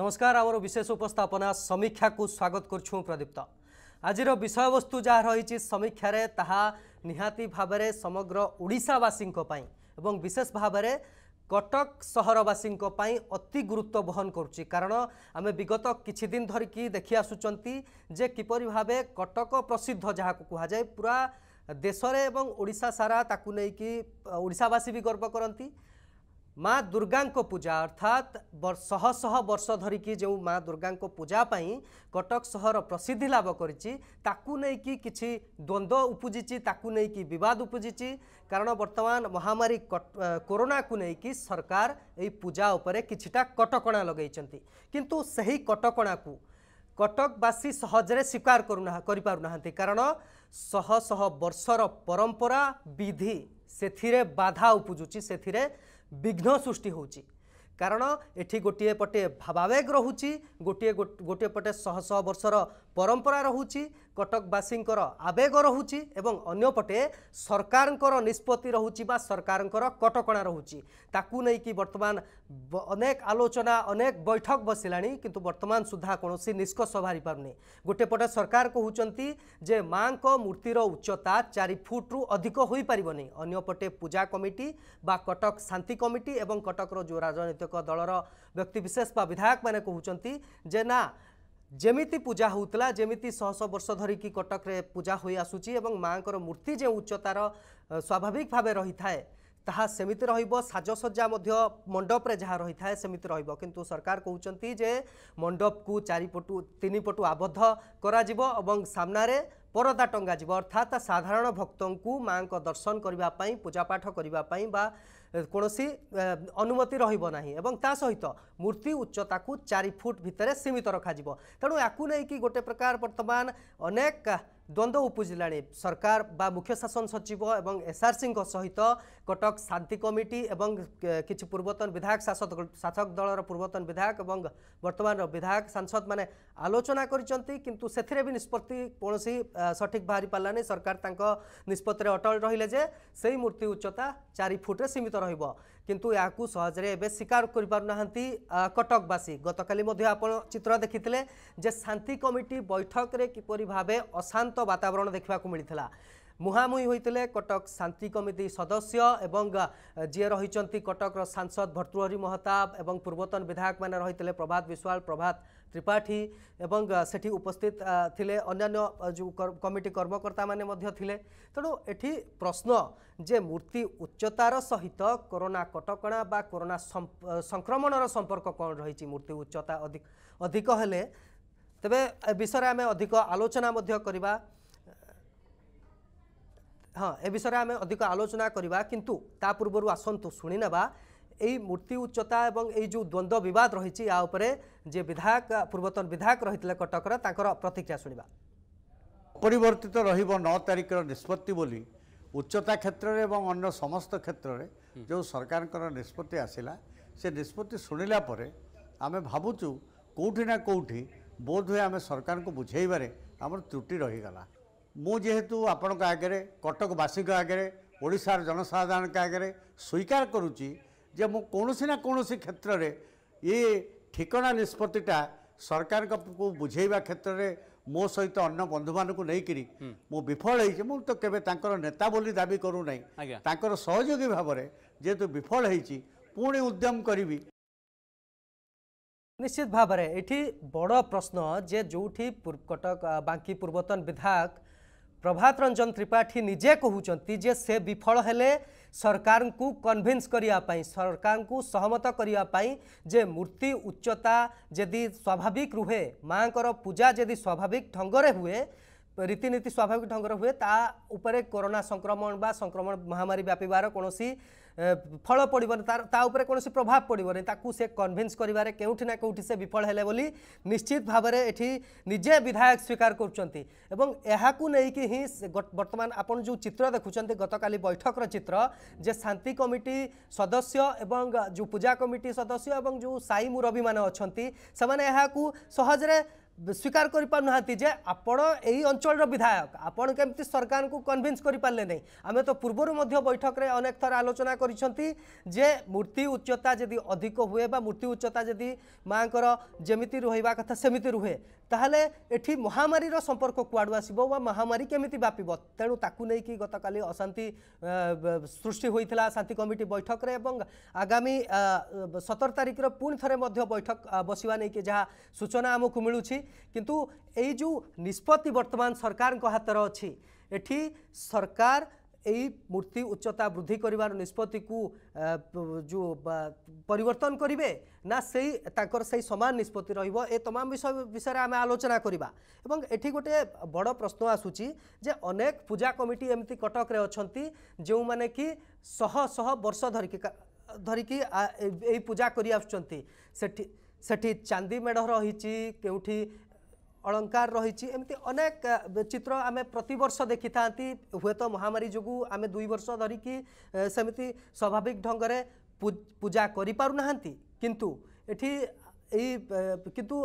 नमस्कार आम विशेष उपस्थापना समीक्षा को स्वागत करुँ प्रदीप्त आज वस्तु जहाँ रही समीक्षार ता निहाती भाव समग्र ओडावासी विशेष भाव में कटक सहरवासी अति गुरुत्व बहन करुच्ची कारण आम विगत किद धरिकी देखी आसुंच किपर भाव कटक प्रसिद्ध जहाँ कहुए पूरा देश में सारा ताकू नहीं कि भी गर्व करती माँ दुर्गा पूजा अर्थात शह शह वर्ष धरिकी जो माँ दुर्गा पूजापी कटक सहर प्रसिद्धि लाभ करी द्वंद्व उपजी ताकू नहीं बद उपजी कारण बर्तमान महामारी कोरोना को नहीं कि सरकार यही पूजा उपचा कटक लगे किंतु कटक को कटकवासी सहजरे स्वीकार करना कारण शह शह वर्षर परंपरा विधि से बाधा उपजुच्छी से ବିଘ୍ନ ସୃଷ୍ଟି ହେଉଛି କାରଣ ଏଠି ଗୋଟିଏ ପଟେ ଭାବାବେଗ ରହୁଛି ଗୋଟିଏ ଗୋଟିଏ ପଟେ ଶହ ଶହ ବର୍ଷର ପରମ୍ପରା ରହୁଛି କଟକବାସୀଙ୍କର ଆବେଗ ରହୁଛି ଏବଂ ଅନ୍ୟପଟେ ସରକାରଙ୍କର ନିଷ୍ପତ୍ତି ରହୁଛି ବା ସରକାରଙ୍କର କଟକଣା ରହୁଛି ତାକୁ ନେଇକି ବର୍ତ୍ତମାନ ଅନେକ ଆଲୋଚନା ଅନେକ ବୈଠକ ବସିଲାଣି କିନ୍ତୁ ବର୍ତ୍ତମାନ ସୁଦ୍ଧା କୌଣସି ନିଷ୍କର୍ଷ ବାହାରିପାରୁନି ଗୋଟେପଟେ ସରକାର କହୁଛନ୍ତି ଯେ ମାଙ୍କ ମୂର୍ତ୍ତିର ଉଚ୍ଚତା ଚାରି ଫୁଟରୁ ଅଧିକ ହୋଇପାରିବନି ଅନ୍ୟପଟେ ପୂଜା କମିଟି ବା କଟକ ଶାନ୍ତି କମିଟି ଏବଂ କଟକର ଯେଉଁ ରାଜନୈତିକ ଦଳର ବ୍ୟକ୍ତିବିଶେଷ ବା ବିଧାୟକମାନେ କହୁଛନ୍ତି ଯେ ନା ଯେମିତି ପୂଜା ହେଉଥିଲା ଯେମିତି ଶହ ଶହ ବର୍ଷ ଧରିକି କଟକରେ ପୂଜା ହୋଇଆସୁଛି ଏବଂ ମାଆଙ୍କର ମୂର୍ତ୍ତି ଯେଉଁ ଉଚ୍ଚତାର ସ୍ୱାଭାବିକ ଭାବେ ରହିଥାଏ ତାହା ସେମିତି ରହିବ ସାଜସଜ୍ଜା ମଧ୍ୟ ମଣ୍ଡପରେ ଯାହା ରହିଥାଏ ସେମିତି ରହିବ କିନ୍ତୁ ସରକାର କହୁଛନ୍ତି ଯେ ମଣ୍ଡପକୁ ଚାରିପଟୁ ତିନିପଟୁ ଆବଦ୍ଧ କରାଯିବ ଏବଂ ସାମ୍ନାରେ ପରଦା ଟଙ୍ଗାଯିବ ଅର୍ଥାତ୍ ସାଧାରଣ ଭକ୍ତଙ୍କୁ ମାଆଙ୍କ ଦର୍ଶନ କରିବା ପାଇଁ ପୂଜାପାଠ କରିବା ପାଇଁ ବା କୌଣସି ଅନୁମତି ରହିବ ନାହିଁ ଏବଂ ତା ସହିତ ମୂର୍ତ୍ତି ଉଚ୍ଚତାକୁ ଚାରି ଫୁଟ ଭିତରେ ସୀମିତ ରଖାଯିବ ତେଣୁ ୟାକୁ ନେଇକି ଗୋଟେ ପ୍ରକାର ବର୍ତ୍ତମାନ ଅନେକ ଦ୍ୱନ୍ଦ୍ୱ ଉପୁଜିଲାଣି ସରକାର ବା ମୁଖ୍ୟ ଶାସନ ସଚିବ ଏବଂ ଏସ୍ଆର୍ସିଙ୍କ ସହିତ କଟକ ଶାନ୍ତି କମିଟି ଏବଂ କିଛି ପୂର୍ବତନ ବିଧାୟକ ଶାସକ ଶାସକ ଦଳର ପୂର୍ବତନ ବିଧାୟକ ଏବଂ ବର୍ତ୍ତମାନର ବିଧାୟକ ସାଂସଦମାନେ ଆଲୋଚନା କରିଛନ୍ତି କିନ୍ତୁ ସେଥିରେ ବି ନିଷ୍ପତ୍ତି କୌଣସି ସଠିକ୍ ବାହାରି ପାରିଲାନି ସରକାର ତାଙ୍କ ନିଷ୍ପତ୍ତିରେ ଅଟଳ ରହିଲେ ଯେ ସେହି ମୂର୍ତ୍ତି ଉଚ୍ଚତା ଚାରି ଫୁଟରେ ସୀମିତ ରହିବ কিন্তু ଏହାକୁ ସହଜରେ ଏବେ ସ୍ୱୀକାର କରିପାରୁନାହାନ୍ତି କଟକବାସୀ ଗତକାଲି ମଧ୍ୟ ଆପଣ ଚିତ୍ର ଦେଖିଥିଲେ ଯେ ଶାନ୍ତି କମିଟି ବୈଠକରେ କିପରି ଭାବେ ଅଶାନ୍ତ ବାତାବରଣ ଦେଖିବାକୁ ମିଳିଥିଲା ମୁହାଁମୁହିଁ ହୋଇଥିଲେ କଟକ ଶାନ୍ତି କମିଟି ସଦସ୍ୟ ଏବଂ ଯିଏ ରହିଛନ୍ତି କଟକର ସାଂସଦ ଭର୍ତ୍ତୃହରି ମହତାବ ଏବଂ ପୂର୍ବତନ ବିଧାୟକମାନେ ରହିଥିଲେ ପ୍ରଭାତ ବିଶ୍ୱାଳ ପ୍ରଭାତ ତ୍ରିପାଠୀ ଏବଂ ସେଠି ଉପସ୍ଥିତ ଥିଲେ ଅନ୍ୟାନ୍ୟ ଯେଉଁ କମିଟି କର୍ମକର୍ତ୍ତାମାନେ ମଧ୍ୟ ଥିଲେ ତେଣୁ ଏଠି ପ୍ରଶ୍ନ ଯେ ମୂର୍ତ୍ତି ଉଚ୍ଚତାର ସହିତ କରୋନା କଟକଣା ବା କରୋନା ସଂକ୍ରମଣର ସମ୍ପର୍କ କ'ଣ ରହିଛି ମୂର୍ତ୍ତି ଉଚ୍ଚତା ଅଧିକ ହେଲେ ତେବେ ଏ ବିଷୟରେ ଆମେ ଅଧିକ ଆଲୋଚନା ମଧ୍ୟ କରିବା ହଁ ଏ ବିଷୟରେ ଆମେ ଅଧିକ ଆଲୋଚନା କରିବା କିନ୍ତୁ ତା ପୂର୍ବରୁ ଆସନ୍ତୁ ଶୁଣିନେବା ଏଇ ମୂର୍ତ୍ତି ଉଚ୍ଚତା ଏବଂ ଏଇ ଯେଉଁ ଦ୍ୱନ୍ଦ୍ୱ ବିବାଦ ରହିଛି ଏହା ଉପରେ ଯିଏ ବିଧାୟକ ପୂର୍ବତନ ବିଧାୟକ ରହିଥିଲେ କଟକର ତାଙ୍କର ପ୍ରତିକ୍ରିୟା ଶୁଣିବା ଅପରିବର୍ତ୍ତିତ ରହିବ ନଅ ତାରିଖର ନିଷ୍ପତ୍ତି ବୋଲି ଉଚ୍ଚତା କ୍ଷେତ୍ରରେ ଏବଂ ଅନ୍ୟ ସମସ୍ତ କ୍ଷେତ୍ରରେ ଯେଉଁ ସରକାରଙ୍କର ନିଷ୍ପତ୍ତି ଆସିଲା ସେ ନିଷ୍ପତ୍ତି ଶୁଣିଲା ପରେ ଆମେ ଭାବୁଛୁ କେଉଁଠି ନା କେଉଁଠି ବୋଧହୁଏ ଆମେ ସରକାରଙ୍କୁ ବୁଝେଇବାରେ ଆମର ତ୍ରୁଟି ରହିଗଲା ମୁଁ ଯେହେତୁ ଆପଣଙ୍କ ଆଗରେ କଟକବାସୀଙ୍କ ଆଗରେ ଓଡ଼ିଶାର ଜନସାଧାରଣଙ୍କ ଆଗରେ ସ୍ୱୀକାର କରୁଛି ଯେ ମୁଁ କୌଣସି ନା କୌଣସି କ୍ଷେତ୍ରରେ ଇଏ ଠିକଣା ନିଷ୍ପତ୍ତିଟା ସରକାରଙ୍କୁ ବୁଝେଇବା କ୍ଷେତ୍ରରେ ମୋ ସହିତ ଅନ୍ୟ ବନ୍ଧୁମାନଙ୍କୁ ନେଇକିରି ମୁଁ ବିଫଳ ହେଇଛି ମୁଁ ତ କେବେ ତାଙ୍କର ନେତା ବୋଲି ଦାବି କରୁନାହିଁ ଆଜ୍ଞା ତାଙ୍କର ସହଯୋଗୀ ଭାବରେ ଯେହେତୁ ବିଫଳ ହେଇଛି ପୁଣି ଉଦ୍ୟମ କରିବି ନିଶ୍ଚିତ ଭାବରେ ଏଠି ବଡ଼ ପ୍ରଶ୍ନ ଯେ ଯେଉଁଠି କଟକ ବାଙ୍କି ପୂର୍ବତନ ବିଧାୟକ প্রভাত রঞ্জন ত্রিপাঠী নিজে কুমার যে সে বিফল হলে সরকার কনভিন্স করা সরকার সহমত করা যে মূর্তি উচ্চতা যদি স্বাভাবিক রুহে মাঙ্কর পূজা যদি স্বাভাবিক ঢঙ্গরে হুয়ে রীতিনীতি স্বাভাবিক ঢঙ্গরে হুয়ে তা উপরে করোনা সংক্রমণ বা সংক্রমণ মহামারী ব্যাপার কোণী ফল পড়বনি তার তা উপরে কোণী প্রভাব পড়বনি তাকে সে কনভিন্স করবার কেউঠি না কেউঠি সে বিফল হলে বলে নিশ্চিত ভাবে এটি নিজে বিধায়ক স্বীকার করছেন এবং একি হি বর্তমান আপনার যে চিত্র দেখুছেন গতকাল বৈঠকর চিত্র যে শান্তি কমিটি সদস্য এবং যে পূজা কমিটি সদস্য এবং যে সাই মুরবী মানে অনেক সহজে স্বীকার করে পু না যে আপনার এই অঞ্চলের বিধায়ক আপনার কমিটি সরকার কনভিন্স করে পারে না আমি তো পূর্বর বৈঠকের অনেক থর আলোচনা করেছেন যে মূর্তি উচ্চতা যদি অধিক হুয়ে বা মূর্তি উচ্চতা যদি মাঙ্কর যেমিতি রহবা কথা সেমিতি রুহে তাহলে এটি মহামারীর সম্পর্ক কুয়াড়ু আসব বা মহামারী কেমিতি ব্যাপিব তেণু তাকে নেই গতকাল অশান্তি সৃষ্টি হয়েছিল শান্তি কমিটি বৈঠকরে এবং আগামী সতের তারিখর পুঁ থরে বৈঠক বসবা নেই যা সূচনা আমি মিলুছি କିନ୍ତୁ ଏଇ ଯେଉଁ ନିଷ୍ପତ୍ତି ବର୍ତ୍ତମାନ ସରକାରଙ୍କ ହାତରେ ଅଛି ଏଠି ସରକାର ଏଇ ମୂର୍ତ୍ତି ଉଚ୍ଚତା ବୃଦ୍ଧି କରିବାର ନିଷ୍ପତ୍ତିକୁ ଯେଉଁ ପରିବର୍ତ୍ତନ କରିବେ ନା ସେଇ ତାଙ୍କର ସେଇ ସମାନ ନିଷ୍ପତ୍ତି ରହିବ ଏ ତମାମ ବିଷୟ ବିଷୟରେ ଆମେ ଆଲୋଚନା କରିବା ଏବଂ ଏଠି ଗୋଟିଏ ବଡ଼ ପ୍ରଶ୍ନ ଆସୁଛି ଯେ ଅନେକ ପୂଜା କମିଟି ଏମିତି କଟକରେ ଅଛନ୍ତି ଯେଉଁମାନେ କି ଶହ ଶହ ବର୍ଷ ଧରିକି ଧରିକି ଏଇ ପୂଜା କରିଆସୁଛନ୍ତି ସେଠି ସେଠି ଚାନ୍ଦି ମେଢ଼ ରହିଛି କେଉଁଠି ଅଳଙ୍କାର ରହିଛି ଏମିତି ଅନେକ ଚିତ୍ର ଆମେ ପ୍ରତିବର୍ଷ ଦେଖିଥାନ୍ତି ହୁଏତ ମହାମାରୀ ଯୋଗୁଁ ଆମେ ଦୁଇ ବର୍ଷ ଧରିକି ସେମିତି ସ୍ୱାଭାବିକ ଢଙ୍ଗରେ ପୂଜା କରିପାରୁନାହାନ୍ତି କିନ୍ତୁ ଏଠି ଏଇ କିନ୍ତୁ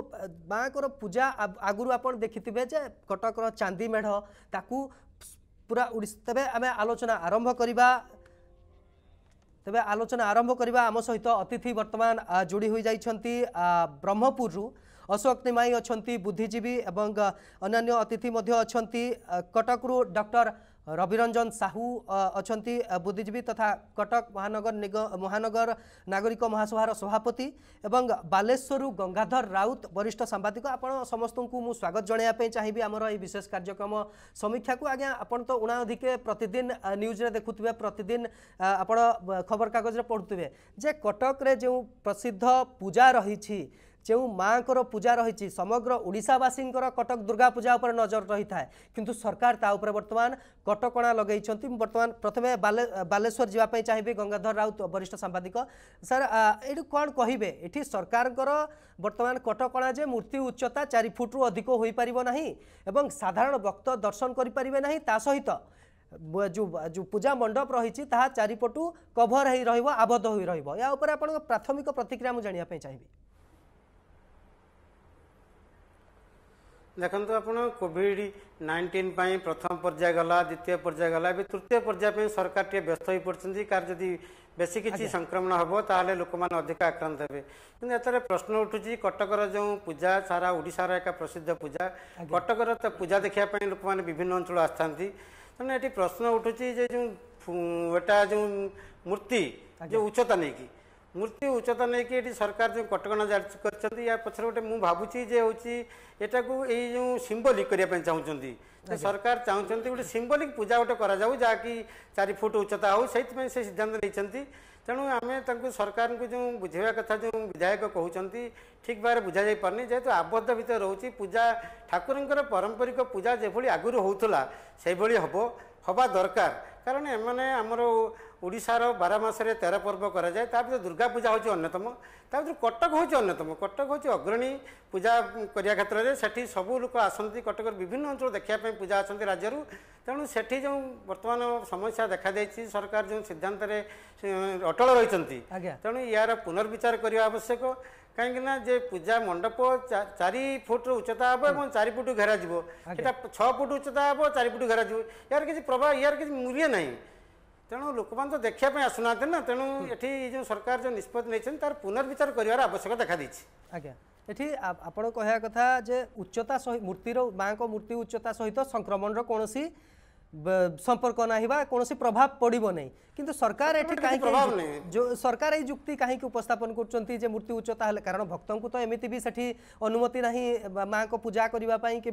ମାଆଙ୍କର ପୂଜା ଆଗରୁ ଆପଣ ଦେଖିଥିବେ ଯେ କଟକର ଚାନ୍ଦି ମେଢ଼ ତାକୁ ପୁରା ତେବେ ଆମେ ଆଲୋଚନା ଆରମ୍ଭ କରିବା ତେବେ ଆଲୋଚନା ଆରମ୍ଭ କରିବା ଆମ ସହିତ ଅତିଥି ବର୍ତ୍ତମାନ ଯୋଡ଼ି ହୋଇଯାଇଛନ୍ତି ବ୍ରହ୍ମପୁରରୁ ଅଶୋକ ନିମାଇ ଅଛନ୍ତି ବୁଦ୍ଧିଜୀବୀ ଏବଂ ଅନ୍ୟାନ୍ୟ ଅତିଥି ମଧ୍ୟ ଅଛନ୍ତି କଟକରୁ ଡକ୍ଟର ରବିରଞ୍ଜନ ସାହୁ ଅଛନ୍ତି ବୁଦ୍ଧିଜୀବୀ ତଥା କଟକ ମହାନଗର ମହାନଗର ନାଗରିକ ମହାସଭାର ସଭାପତି ଏବଂ ବାଲେଶ୍ୱରରୁ ଗଙ୍ଗାଧର ରାଉତ ବରିଷ୍ଠ ସାମ୍ବାଦିକ ଆପଣ ସମସ୍ତଙ୍କୁ ମୁଁ ସ୍ୱାଗତ ଜଣାଇବା ପାଇଁ ଚାହିଁବି ଆମର ଏହି ବିଶେଷ କାର୍ଯ୍ୟକ୍ରମ ସମୀକ୍ଷାକୁ ଆଜ୍ଞା ଆପଣ ତ ଉଣା ଅଧିକେ ପ୍ରତିଦିନ ନ୍ୟୁଜ୍ରେ ଦେଖୁଥିବେ ପ୍ରତିଦିନ ଆପଣ ଖବରକାଗଜରେ ପଢ଼ୁଥିବେ ଯେ କଟକରେ ଯେଉଁ ପ୍ରସିଦ୍ଧ ପୂଜା ରହିଛି যে মাঙ্কর পূজা রয়েছে সমগ্র ওড়শাবাসীঙ্কর কটক দুর্গা পূজা উপরে নজর রয়ে কিন্তু সরকার তা উপরে বর্তমান কটকা লগাইছেন বর্তমান প্রথমে বালেশ্বর যা চাহিবে গঙ্গাধর রাউত বরিষ্ঠ সাংবাদিক স্যার এটি কণ কহবে এটি সরকারঙ্কর বর্তমান কটকা যে মূর্তি উচ্চতা চারি ফুট্রু অধিক হয়ে পার না এবং সাধারণ ভক্ত দর্শন করে পারে না তা সহিত जो पूजा मण्डप रहि ता चारिपटु कभर है आबद्ध होइ र यहाँ प्राथमिक प्रतिक्रिया म जाँदा चाहिँ ଦେଖନ୍ତୁ ଆପଣ କୋଭିଡ୍ ନାଇଣ୍ଟିନ୍ ପାଇଁ ପ୍ରଥମ ପର୍ଯ୍ୟାୟ ଗଲା ଦ୍ୱିତୀୟ ପର୍ଯ୍ୟାୟ ଗଲା ଏବେ ତୃତୀୟ ପର୍ଯ୍ୟାୟ ପାଇଁ ସରକାର ଟିକେ ବ୍ୟସ୍ତ ହୋଇପଡ଼ିଛନ୍ତି କାର ଯଦି ବେଶୀ କିଛି ସଂକ୍ରମଣ ହେବ ତାହେଲେ ଲୋକମାନେ ଅଧିକ ଆକ୍ରାନ୍ତ ହେବେ କିନ୍ତୁ ଏଥିରେ ପ୍ରଶ୍ନ ଉଠୁଛି କଟକର ଯେଉଁ ପୂଜା ସାରା ଓଡ଼ିଶାର ଏକ ପ୍ରସିଦ୍ଧ ପୂଜା କଟକର ତ ପୂଜା ଦେଖିବା ପାଇଁ ଲୋକମାନେ ବିଭିନ୍ନ ଅଞ୍ଚଳ ଆସିଥାନ୍ତି ତେଣୁ ଏଠି ପ୍ରଶ୍ନ ଉଠୁଛି ଯେ ଯେଉଁ ଏଟା ଯେଉଁ ମୂର୍ତ୍ତି ଯେଉଁ ଉଚ୍ଚତା ନେଇକି ମୃତ୍ୟୁ ଉଚ୍ଚତା ନେଇକି ଏଠି ସରକାର ଯେଉଁ କଟକଣା ଜାରି କରିଛନ୍ତି ୟା ପଛରେ ଗୋଟେ ମୁଁ ଭାବୁଛି ଯେ ହେଉଛି ଏଟାକୁ ଏଇ ଯେଉଁ ସିମ୍ବଲିକ କରିବା ପାଇଁ ଚାହୁଁଛନ୍ତି ସରକାର ଚାହୁଁଛନ୍ତି ଗୋଟେ ସିମ୍ବଲିକ ପୂଜା ଗୋଟେ କରାଯାଉ ଯାହାକି ଚାରି ଫୁଟ ଉଚ୍ଚତା ହେଉ ସେଇଥିପାଇଁ ସେ ସିଦ୍ଧାନ୍ତ ନେଇଛନ୍ତି ତେଣୁ ଆମେ ତାଙ୍କୁ ସରକାରଙ୍କୁ ଯେଉଁ ବୁଝାଇବା କଥା ଯେଉଁ ବିଧାୟକ କହୁଛନ୍ତି ଠିକ୍ ଭାବରେ ବୁଝାଯାଇପାରୁନି ଯେହେତୁ ଆବଦ୍ଧ ଭିତରେ ରହୁଛି ପୂଜା ଠାକୁରଙ୍କର ପାରମ୍ପରିକ ପୂଜା ଯେଭଳି ଆଗରୁ ହେଉଥିଲା ସେଭଳି ହେବ ହେବା ଦରକାର କାରଣ ଏମାନେ ଆମର ଓଡ଼ିଶାର ବାର ମାସରେ ତେର ପର୍ବ କରାଯାଏ ତା ଭିତରେ ଦୁର୍ଗା ପୂଜା ହେଉଛି ଅନ୍ୟତମ ତା ଭିତରେ କଟକ ହେଉଛି ଅନ୍ୟତମ କଟକ ହେଉଛି ଅଗ୍ରଣୀ ପୂଜା କରିବା କ୍ଷେତ୍ରରେ ସେଠି ସବୁ ଲୋକ ଆସନ୍ତି କଟକର ବିଭିନ୍ନ ଅଞ୍ଚଳ ଦେଖିବା ପାଇଁ ପୂଜା ଅଛନ୍ତି ରାଜ୍ୟରୁ ତେଣୁ ସେଠି ଯେଉଁ ବର୍ତ୍ତମାନ ସମସ୍ୟା ଦେଖାଦେଇଛି ସରକାର ଯେଉଁ ସିଦ୍ଧାନ୍ତରେ ଅଟଳ ରହିଛନ୍ତି ତେଣୁ ଏହାର ପୁନର୍ବିଚାର କରିବା ଆବଶ୍ୟକ କାହିଁକିନା ଯେ ପୂଜା ମଣ୍ଡପ ଚାରି ଫୁଟର ଉଚ୍ଚତା ହେବ ଏବଂ ଚାରି ଫୁଟ ଘେରା ଯିବ ଏଇଟା ଛଅ ଫୁଟ ଉଚ୍ଚତା ହେବ ଚାରି ଫୁଟ ଘେରା ଯିବ ୟାର କିଛି ପ୍ରଭାବ ୟାର କିଛି ମୂଲ୍ୟ ନାହିଁ ତେଣୁ ଲୋକମାନେ ତ ଦେଖିବା ପାଇଁ ଆସୁନାହାନ୍ତି ନା ତେଣୁ ଏଠି ଯେଉଁ ସରକାର ଯେଉଁ ନିଷ୍ପତ୍ତି ନେଇଛନ୍ତି ତାର ପୁନର୍ବିଚାର କରିବାର ଆବଶ୍ୟକ ଦେଖାଦେଇଛି ଆଜ୍ଞା ଏଠି ଆପଣ କହିବା କଥା ଯେ ଉଚ୍ଚତା ସହିତ ମୂର୍ତ୍ତିର ମାଆଙ୍କ ମୂର୍ତ୍ତି ଉଚ୍ଚତା ସହିତ ସଂକ୍ରମଣର କୌଣସି संपर्क ना कौन प्रभाव पड़ब नहीं कितु सरकार जो सरकार ये युक्ति कहीं उपस्थापन कर मूर्ति उच्चता हेल्ला कारण भक्त को तो एमती भी सी अनुमति ना माँ को पूजा करने कि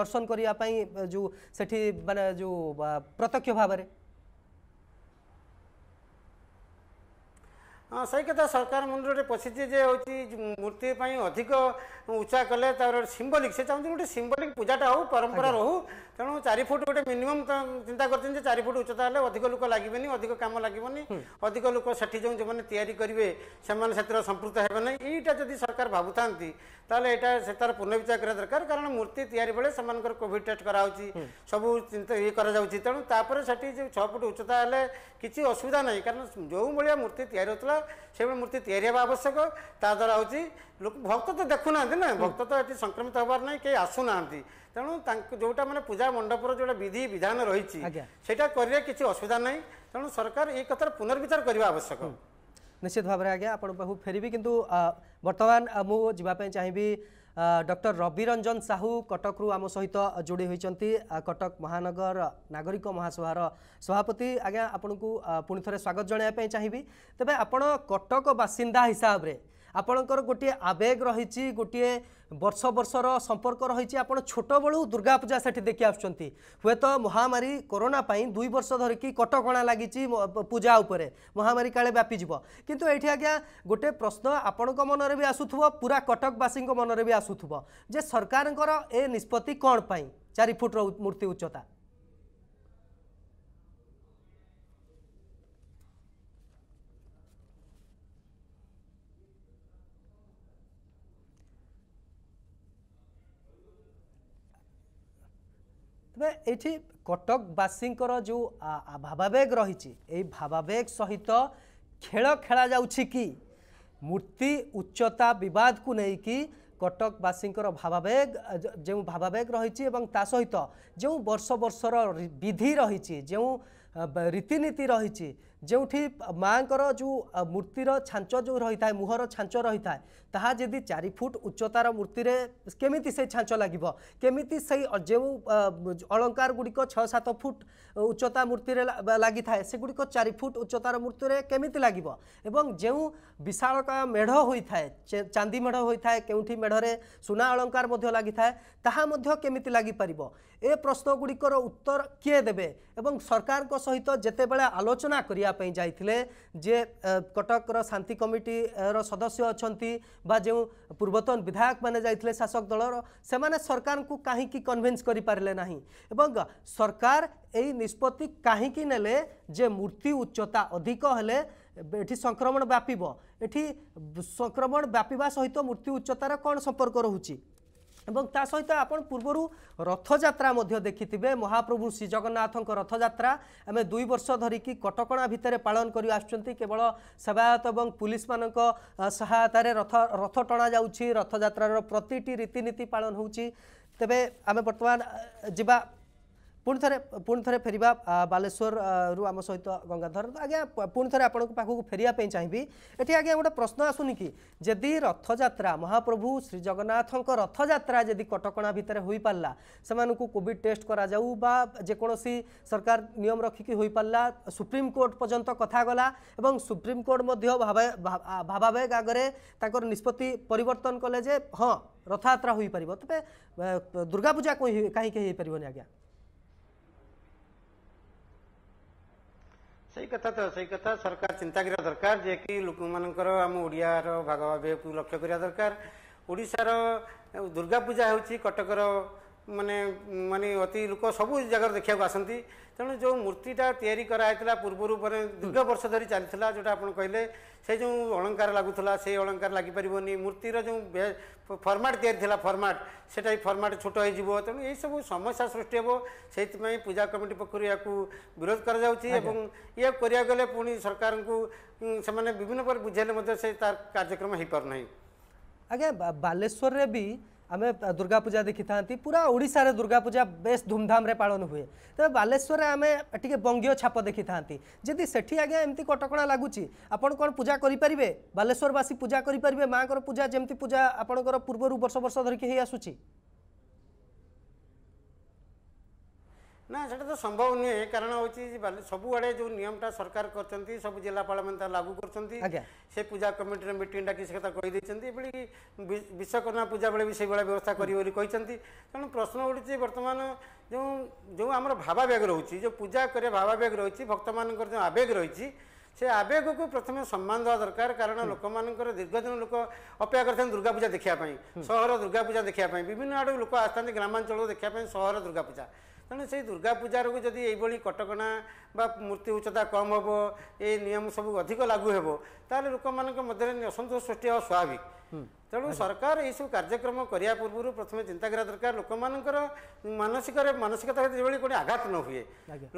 दर्शन करने जो से मान जो प्रत्यक्ष भाव में ସେଇ କଥା ସରକାର ମୁଣ୍ଡରେ ପଶିଛି ଯେ ହେଉଛି ମୂର୍ତ୍ତି ପାଇଁ ଅଧିକ ଉଚ୍ଚା କଲେ ତା'ର ସିମ୍ବଲିକ୍ ସେ ଚାହୁଁଛନ୍ତି ଗୋଟେ ସିମ୍ବଲିକ୍ ପୂଜାଟା ହେଉ ପରମ୍ପରା ରହୁ ତେଣୁ ଚାରି ଫୁଟ ଗୋଟେ ମିନିମମ୍ ଚିନ୍ତା କରିଛନ୍ତି ଯେ ଚାରି ଫୁଟ ଉଚ୍ଚତା ହେଲେ ଅଧିକ ଲୋକ ଲାଗିବେନି ଅଧିକ କାମ ଲାଗିବନି ଅଧିକ ଲୋକ ସେଠି ଯେଉଁ ଯେଉଁମାନେ ତିଆରି କରିବେ ସେମାନେ ସେଥିରେ ସମ୍ପୃକ୍ତ ହେବେ ନାହିଁ ଏଇଟା ଯଦି ସରକାର ଭାବୁଥାନ୍ତି ତାହେଲେ ଏଇଟା ସେ ତା'ର ପୁନର୍ବିଚାର କରିବା ଦରକାର କାରଣ ମୂର୍ତ୍ତି ତିଆରି ବେଳେ ସେମାନଙ୍କର କୋଭିଡ଼ ଟେଷ୍ଟ କରାହେଉଛି ସବୁ ଇଏ କରାଯାଉଛି ତେଣୁ ତାପରେ ସେଠି ଯେଉଁ ଛଅ ଫୁଟ ଉଚ୍ଚତା ହେଲେ କିଛି ଅସୁବିଧା ନାହିଁ କାରଣ ଯେଉଁ ଭଳିଆ ମୂର୍ତ୍ତି ତିଆରି ହେଉଥିଲା ସେଭଳି ମୂର୍ତ୍ତି ତିଆରି ହେବା ଆବଶ୍ୟକ ତାଦ୍ୱାରା ହେଉଛି ଲୋକ ଭକ୍ତ ତ ଦେଖୁନାହାନ୍ତି ନା ଭକ୍ତ ତ ଏଠି ସଂକ୍ରମିତ ହେବାର ନାହିଁ କେହି ଆସୁନାହାନ୍ତି ତେଣୁ ତାଙ୍କୁ ଯେଉଁଟା ମାନେ ପୂଜା ମଣ୍ଡପର ଯେଉଁଟା ବିଧି ବିଧାନ ରହିଛି ସେଇଟା କରିଲେ କିଛି ଅସୁବିଧା ନାହିଁ ତେଣୁ ସରକାର ଏ କଥାର ପୁନର୍ବିଚାର କରିବା ଆବଶ୍ୟକ ନିଶ୍ଚିତ ଭାବରେ ଆଜ୍ଞା ଆପଣଙ୍କ ପାଖକୁ ଫେରିବି କିନ୍ତୁ ବର୍ତ୍ତମାନ ମୁଁ ଯିବା ପାଇଁ ଚାହିଁବି ଡକ୍ଟର ରବିରଞ୍ଜନ ସାହୁ କଟକରୁ ଆମ ସହିତ ଯୋଡ଼ି ହୋଇଛନ୍ତି କଟକ ମହାନଗର ନାଗରିକ ମହାସଭାର ସଭାପତି ଆଜ୍ଞା ଆପଣଙ୍କୁ ପୁଣି ଥରେ ସ୍ୱାଗତ ଜଣାଇବା ପାଇଁ ଚାହିଁବି ତେବେ ଆପଣ କଟକ ବାସିନ୍ଦା ହିସାବରେ ଆପଣଙ୍କର ଗୋଟିଏ ଆବେଗ ରହିଛି ଗୋଟିଏ ବର୍ଷ ବର୍ଷର ସମ୍ପର୍କ ରହିଛି ଆପଣ ଛୋଟବେଳୁ ଦୁର୍ଗା ପୂଜା ସେଠି ଦେଖି ଆସୁଛନ୍ତି ହୁଏତ ମହାମାରୀ କରୋନା ପାଇଁ ଦୁଇ ବର୍ଷ ଧରିକି କଟକଣା ଲାଗିଛି ପୂଜା ଉପରେ ମହାମାରୀ କାଳେ ବ୍ୟାପିଯିବ କିନ୍ତୁ ଏଇଠି ଆଜ୍ଞା ଗୋଟେ ପ୍ରଶ୍ନ ଆପଣଙ୍କ ମନରେ ବି ଆସୁଥିବ ପୁରା କଟକବାସୀଙ୍କ ମନରେ ବି ଆସୁଥିବ ଯେ ସରକାରଙ୍କର ଏ ନିଷ୍ପତ୍ତି କ'ଣ ପାଇଁ ଚାରି ଫୁଟର ମୂର୍ତ୍ତି ଉଚ୍ଚତା ତେବେ ଏଇଠି କଟକବାସୀଙ୍କର ଯେଉଁ ଭାବାବେଗ ରହିଛି ଏଇ ଭାବାବେଗ ସହିତ ଖେଳ ଖେଳାଯାଉଛି କି ମୂର୍ତ୍ତି ଉଚ୍ଚତା ବିବାଦକୁ ନେଇକି କଟକବାସୀଙ୍କର ଭାବାବେଗ ଯେଉଁ ଭାବାବେଗ ରହିଛି ଏବଂ ତା ସହିତ ଯେଉଁ ବର୍ଷ ବର୍ଷର ବିଧି ରହିଛି ଯେଉଁ ରୀତିନୀତି ରହିଛି ଯେଉଁଠି ମାଆଙ୍କର ଯେଉଁ ମୂର୍ତ୍ତିର ଛାଞ୍ଚ ଯେଉଁ ରହିଥାଏ ମୁହଁର ଛାଞ୍ଚ ରହିଥାଏ ତାହା ଯଦି ଚାରି ଫୁଟ ଉଚ୍ଚତାର ମୂର୍ତ୍ତିରେ କେମିତି ସେ ଛାଞ୍ଚ ଲାଗିବ କେମିତି ସେଇ ଯେଉଁ ଅଳଙ୍କାର ଗୁଡ଼ିକ ଛଅ ସାତ ଫୁଟ ଉଚ୍ଚତା ମୂର୍ତ୍ତିରେ ଲାଗିଥାଏ ସେଗୁଡ଼ିକ ଚାରି ଫୁଟ ଉଚ୍ଚତାର ମୂର୍ତ୍ତିରେ କେମିତି ଲାଗିବ ଏବଂ ଯେଉଁ ବିଶାଳକାୟ ମେଢ଼ ହୋଇଥାଏ ଚାନ୍ଦି ମେଢ଼ ହୋଇଥାଏ କେଉଁଠି ମେଢ଼ରେ ସୁନା ଅଳଙ୍କାର ମଧ୍ୟ ଲାଗିଥାଏ ତାହା ମଧ୍ୟ କେମିତି ଲାଗିପାରିବ ଏ ପ୍ରଶ୍ନଗୁଡ଼ିକର ଉତ୍ତର କିଏ ଦେବେ ଏବଂ ସରକାରଙ୍କ ସହିତ ଯେତେବେଳେ ଆଲୋଚନା କରିବା ପାଇଁ ଯାଇଥିଲେ ଯେ କଟକର ଶାନ୍ତି କମିଟିର ସଦସ୍ୟ ଅଛନ୍ତି ବା ଯେଉଁ ପୂର୍ବତନ ବିଧାୟକମାନେ ଯାଇଥିଲେ ଶାସକ ଦଳର ସେମାନେ ସରକାରଙ୍କୁ କାହିଁକି କନ୍ଭିନ୍ସ କରିପାରିଲେ ନାହିଁ ଏବଂ ସରକାର ଏହି ନିଷ୍ପତ୍ତି କାହିଁକି ନେଲେ ଯେ ମୂର୍ତ୍ତି ଉଚ୍ଚତା ଅଧିକ ହେଲେ ଏଠି ସଂକ୍ରମଣ ବ୍ୟାପିବ ଏଠି ସଂକ୍ରମଣ ବ୍ୟାପିବା ସହିତ ମୂର୍ତ୍ତି ଉଚ୍ଚତାର କ'ଣ ସମ୍ପର୍କ ରହୁଛି ଏବଂ ତା ସହିତ ଆପଣ ପୂର୍ବରୁ ରଥଯାତ୍ରା ମଧ୍ୟ ଦେଖିଥିବେ ମହାପ୍ରଭୁ ଶ୍ରୀଜଗନ୍ନାଥଙ୍କ ରଥଯାତ୍ରା ଆମେ ଦୁଇ ବର୍ଷ ଧରିକି କଟକଣା ଭିତରେ ପାଳନ କରି ଆସୁଛନ୍ତି କେବଳ ସେବାୟତ ଏବଂ ପୁଲିସମାନଙ୍କ ସହାୟତାରେ ରଥ ରଥ ଟଣାଯାଉଛି ରଥଯାତ୍ରାର ପ୍ରତିଟି ରୀତିନୀତି ପାଳନ ହେଉଛି ତେବେ ଆମେ ବର୍ତ୍ତମାନ ଯିବା ପୁଣି ଥରେ ପୁଣି ଥରେ ଫେରିବା ବାଲେଶ୍ୱରରୁ ଆମ ସହିତ ଗଙ୍ଗାଧର ତ ଆଜ୍ଞା ପୁଣି ଥରେ ଆପଣଙ୍କ ପାଖକୁ ଫେରିବା ପାଇଁ ଚାହିଁବି ଏଠି ଆଜ୍ଞା ଗୋଟେ ପ୍ରଶ୍ନ ଆସୁନି କି ଯଦି ରଥଯାତ୍ରା ମହାପ୍ରଭୁ ଶ୍ରୀ ଜଗନ୍ନାଥଙ୍କ ରଥଯାତ୍ରା ଯଦି କଟକଣା ଭିତରେ ହୋଇପାରିଲା ସେମାନଙ୍କୁ କୋଭିଡ଼ ଟେଷ୍ଟ କରାଯାଉ ବା ଯେକୌଣସି ସରକାର ନିୟମ ରଖିକି ହୋଇପାରିଲା ସୁପ୍ରିମକୋର୍ଟ ପର୍ଯ୍ୟନ୍ତ କଥା ଗଲା ଏବଂ ସୁପ୍ରିମକୋର୍ଟ ମଧ୍ୟ ଭାବାବେଗ ଆଗରେ ତାଙ୍କର ନିଷ୍ପତ୍ତି ପରିବର୍ତ୍ତନ କଲେ ଯେ ହଁ ରଥଯାତ୍ରା ହୋଇପାରିବ ତେବେ ଦୁର୍ଗାପୂଜା କାହିଁକି ହୋଇପାରିବନି ଆଜ୍ଞା ସେଇ କଥା ତ ସେଇ କଥା ସରକାର ଚିନ୍ତା କରିବା ଦରକାର ଯେ କି ଲୋକମାନଙ୍କର ଆମ ଓଡ଼ିଆର ଭାଗଭାବକୁ ଲକ୍ଷ୍ୟ କରିବା ଦରକାର ଓଡ଼ିଶାର ଦୁର୍ଗା ପୂଜା ହେଉଛି କଟକର ମାନେ ମାନେ ଅତି ଲୋକ ସବୁ ଜାଗାରୁ ଦେଖିବାକୁ ଆସନ୍ତି ତେଣୁ ଯେଉଁ ମୂର୍ତ୍ତିଟା ତିଆରି କରାହେଇଥିଲା ପୂର୍ବରୁ ପରେ ଦୀର୍ଘ ବର୍ଷ ଧରି ଚାଲିଥିଲା ଯେଉଁଟା ଆପଣ କହିଲେ ସେ ଯେଉଁ ଅଳଙ୍କାର ଲାଗୁଥିଲା ସେଇ ଅଳଙ୍କାର ଲାଗିପାରିବନି ମୂର୍ତ୍ତିର ଯେଉଁ ଫର୍ମାଟ୍ ତିଆରି ଥିଲା ଫର୍ମାଟ୍ ସେଇଟା ଏଇ ଫର୍ମାଟ୍ ଛୋଟ ହୋଇଯିବ ତେଣୁ ଏହିସବୁ ସମସ୍ୟା ସୃଷ୍ଟି ହେବ ସେଇଥିପାଇଁ ପୂଜା କମିଟି ପକ୍ଷରୁ ଏହାକୁ ବିରୋଧ କରାଯାଉଛି ଏବଂ ଇଏ କରିବାକୁ ଗଲେ ପୁଣି ସରକାରଙ୍କୁ ସେମାନେ ବିଭିନ୍ନ ପ୍ରକାର ବୁଝାଇଲେ ମଧ୍ୟ ସେ ତାର କାର୍ଯ୍ୟକ୍ରମ ହୋଇପାରୁନାହିଁ ଆଜ୍ଞା ବାଲେଶ୍ୱରରେ ବି आम दुर्गा पूजा देखी था पूरा ओडार दुर्गा पूजा बेस धूमधाम पालन हुए तेज बालेश्वर आम टे बंगीय छाप देखी था जी से आज्ञा एमती कटका लगुच कौन पूजा करें बालेश्वरवासी पूजा करेंगे माँ पूजा जमी पूजा आपणकर पूर्वर वर्ष वर्ष धरिकी आसुची ନା ସେଇଟା ତ ସମ୍ଭବ ନୁହେଁ କାରଣ ହେଉଛି ସବୁଆଡ଼େ ଯେଉଁ ନିୟମଟା ସରକାର କରିଛନ୍ତି ସବୁ ଜିଲ୍ଲାପାଳମାନେ ତା ଲାଗୁ କରୁଛନ୍ତି ସେ ପୂଜା କମିଟିର ମିଟିଂ ଡାକି ସେ କଥା କହିଦେଇଛନ୍ତି ଏଭଳି ବିଶ୍ୱକର୍ମା ପୂଜା ବେଳେ ବି ସେଇଭଳିଆ ବ୍ୟବସ୍ଥା କରିବେ ବୋଲି କହିଛନ୍ତି ତେଣୁ ପ୍ରଶ୍ନ ଉଠୁଛି ବର୍ତ୍ତମାନ ଯେଉଁ ଯେଉଁ ଆମର ଭାବାବେଗ ରହୁଛି ଯେଉଁ ପୂଜା କରିବା ଭାବାବେଗ ରହିଛି ଭକ୍ତମାନଙ୍କର ଯେଉଁ ଆବେଗ ରହିଛି ସେ ଆବେଗକୁ ପ୍ରଥମେ ସମ୍ମାନ ଦେବା ଦରକାର କାରଣ ଲୋକମାନଙ୍କର ଦୀର୍ଘଦିନ ଲୋକ ଅପେକ୍ଷା କରିଥାନ୍ତି ଦୁର୍ଗାପୂଜା ଦେଖିବା ପାଇଁ ସହର ଦୁର୍ଗାପୂଜା ଦେଖିବା ପାଇଁ ବିଭିନ୍ନ ଆଡ଼ୁ ଲୋକ ଆସିଥାନ୍ତି ଗ୍ରାମାଞ୍ଚଳକୁ ଦେଖିବା ପାଇଁ ସହର ଦୁର୍ଗାପୂଜା ତେଣୁ ସେଇ ଦୁର୍ଗା ପୂଜାରକୁ ଯଦି ଏଇଭଳି କଟକଣା ବା ମୂର୍ତ୍ତି ଉଚ୍ଚତା କମ୍ ହେବ ଏ ନିୟମ ସବୁ ଅଧିକ ଲାଗୁ ହେବ ତାହେଲେ ଲୋକମାନଙ୍କ ମଧ୍ୟରେ ଅସନ୍ତୋଷ ସୃଷ୍ଟି ହେବା ସ୍ୱାଭାବିକ ତେଣୁ ସରକାର ଏଇସବୁ କାର୍ଯ୍ୟକ୍ରମ କରିବା ପୂର୍ବରୁ ପ୍ରଥମେ ଚିନ୍ତା କରିବା ଦରକାର ଲୋକମାନଙ୍କର ମାନସିକରେ ମାନସିକତା ଯେଭଳି କୌଣସି ଆଘାତ ନ ହୁଏ